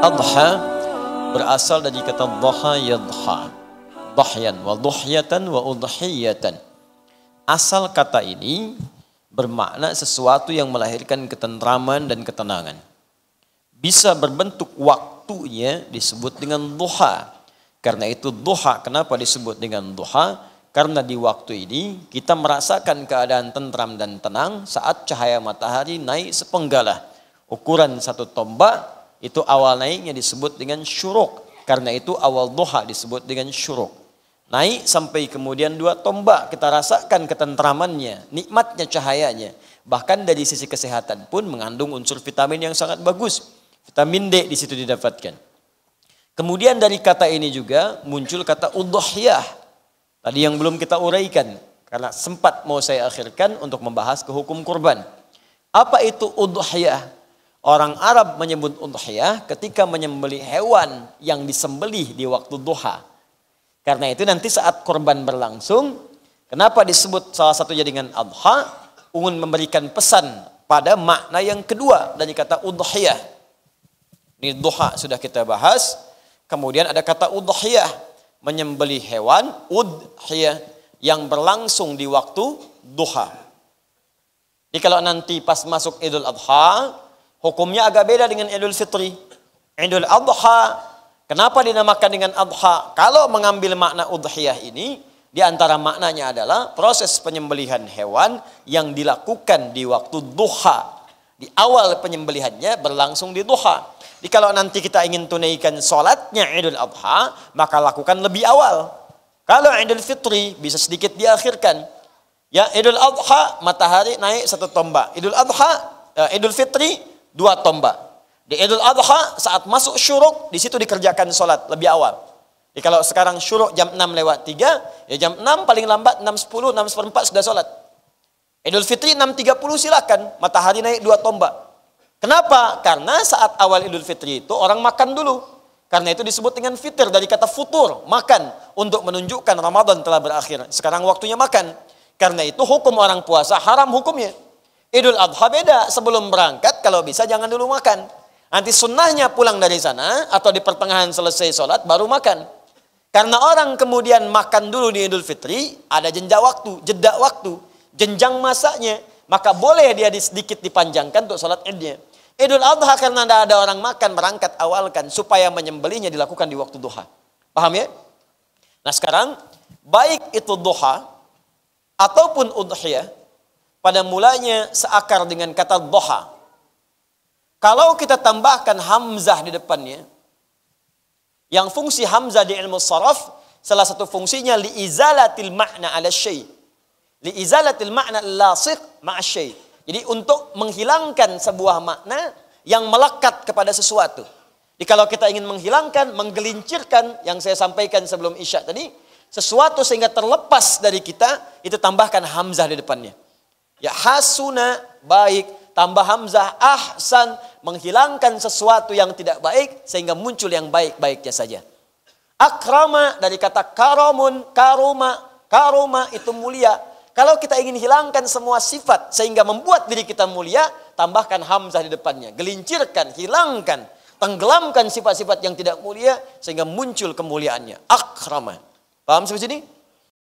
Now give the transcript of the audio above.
Adha berasal dari kata dhaha yadha. Dhahyan wa dhuhyatan wa udhiyatan. Asal kata ini bermakna sesuatu yang melahirkan ketentraman dan ketenangan. Bisa berbentuk waktunya disebut dengan duha. Karena itu duha, kenapa disebut dengan duha? Karena di waktu ini kita merasakan keadaan tentram dan tenang saat cahaya matahari naik sepenggalah. Ukuran satu tombak itu awal naiknya disebut dengan syuruk. Karena itu awal duha disebut dengan syuruk. Naik sampai kemudian dua tombak kita rasakan ketentramannya, nikmatnya cahayanya. Bahkan dari sisi kesehatan pun mengandung unsur vitamin yang sangat bagus. Vitamin D di situ didapatkan. Kemudian dari kata ini juga muncul kata udhiyah. Tadi yang belum kita uraikan karena sempat mau saya akhirkan untuk membahas kehukum hukum kurban. Apa itu udhiyah? Orang Arab menyebut udhiyah ketika menyembeli hewan yang disembelih di waktu duha. Karena itu nanti saat korban berlangsung, kenapa disebut salah satu jaringan adha? Ungun memberikan pesan pada makna yang kedua dari kata udhiyah. Ini duha sudah kita bahas. Kemudian ada kata udhiyah, menyembeli hewan, udhiyah yang berlangsung di waktu duha. Jadi kalau nanti pas masuk Idul Adha, Hukumnya agak beda dengan Idul Fitri. Idul Adha, kenapa dinamakan dengan Adha? Kalau mengambil makna udhiyah ini, di antara maknanya adalah proses penyembelihan hewan yang dilakukan di waktu duha. Di awal penyembelihannya berlangsung di duha. Jadi kalau nanti kita ingin tunaikan sholatnya Idul Adha, maka lakukan lebih awal. Kalau Idul Fitri bisa sedikit diakhirkan. Ya Idul Adha matahari naik satu tombak. Idul Adha, eh, Idul Fitri dua tombak. Di Idul Adha saat masuk syuruk di situ dikerjakan sholat lebih awal. Jadi kalau sekarang syuruk jam 6 lewat 3, ya jam 6 paling lambat 6.10, 6 seperempat sudah sholat. Idul Fitri 6.30 silakan, matahari naik dua tombak. Kenapa? Karena saat awal Idul Fitri itu orang makan dulu. Karena itu disebut dengan fitir dari kata futur, makan. Untuk menunjukkan Ramadan telah berakhir. Sekarang waktunya makan. Karena itu hukum orang puasa haram hukumnya. Idul Adha beda. Sebelum berangkat kalau bisa jangan dulu makan. Nanti sunnahnya pulang dari sana atau di pertengahan selesai sholat baru makan. Karena orang kemudian makan dulu di Idul Fitri, ada jenjang waktu, jeda waktu, jenjang masaknya Maka boleh dia sedikit dipanjangkan untuk sholat idnya. Idul Adha karena tidak ada orang makan, berangkat awalkan supaya menyembelihnya dilakukan di waktu duha. Paham ya? Nah sekarang, baik itu duha ataupun udhiyah, pada mulanya seakar dengan kata doha. Kalau kita tambahkan hamzah di depannya, yang fungsi hamzah di ilmu saraf, salah satu fungsinya liizalatil makna ala syai. Liizalatil makna lasiq ma'a syai. Jadi untuk menghilangkan sebuah makna yang melekat kepada sesuatu. Jadi kalau kita ingin menghilangkan, menggelincirkan yang saya sampaikan sebelum Isya tadi, sesuatu sehingga terlepas dari kita, itu tambahkan hamzah di depannya. Ya hasuna baik, tambah hamzah ahsan menghilangkan sesuatu yang tidak baik sehingga muncul yang baik-baiknya saja. Akrama dari kata karomun, karuma, karuma itu mulia. Kalau kita ingin hilangkan semua sifat sehingga membuat diri kita mulia, tambahkan hamzah di depannya. Gelincirkan, hilangkan, tenggelamkan sifat-sifat yang tidak mulia sehingga muncul kemuliaannya. Akrama. Paham sampai sini?